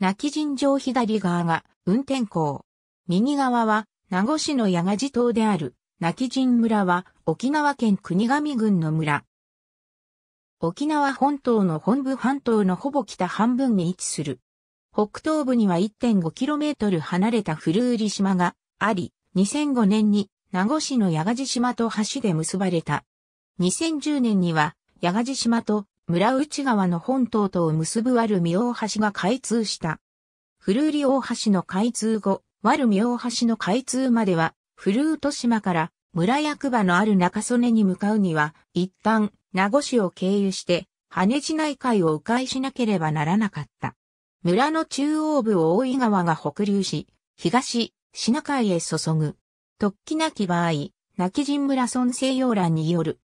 泣き尋常左側が運転校。右側は名護市の八賀地島である泣き尋村は沖縄県国神郡の村。沖縄本島の本部半島のほぼ北半分に位置する。北東部には 1.5km 離れた古売島があり、2005年に名護市の八賀地島と橋で結ばれた。2010年には八賀地島と村内川の本島とを結ぶ割見大橋が開通した。古売大橋の開通後、割見大橋の開通までは、古ー都島から村役場のある中曽根に向かうには、一旦名護市を経由して、羽地内海を迂回しなければならなかった。村の中央部を大井川が北流し、東、品海へ注ぐ。突起なき場合、泣き人村村西洋欄による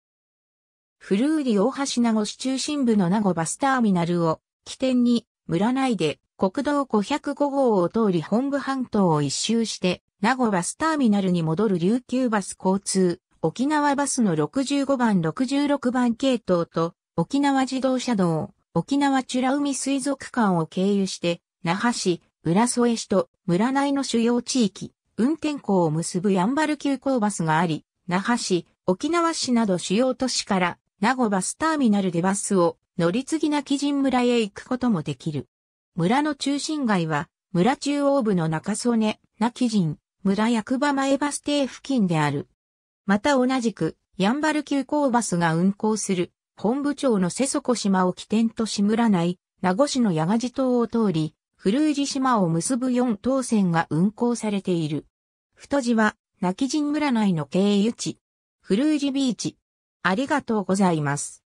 古売大橋名護市中心部の名護バスターミナルを起点に村内で国道505号を通り本部半島を一周して名護バスターミナルに戻る琉球バス交通沖縄バスの65番66番系統と沖縄自動車道沖縄チュラ海水族館を経由して那覇市浦添市と村内の主要地域運転校を結ぶヤンバル急行バスがあり那覇市沖縄市など主要都市から名護バスターミナルでバスを乗り継ぎなき人村へ行くこともできる。村の中心街は、村中央部の中曽根、なき人、村役場前バス停付近である。また同じく、ヤンバル急行バスが運行する、本部町の瀬底島を起点とし村内、名護市の矢賀地島を通り、古い治島を結ぶ4等線が運行されている。太地は、泣き人村内の経由地。古い治ビーチ、ありがとうございます。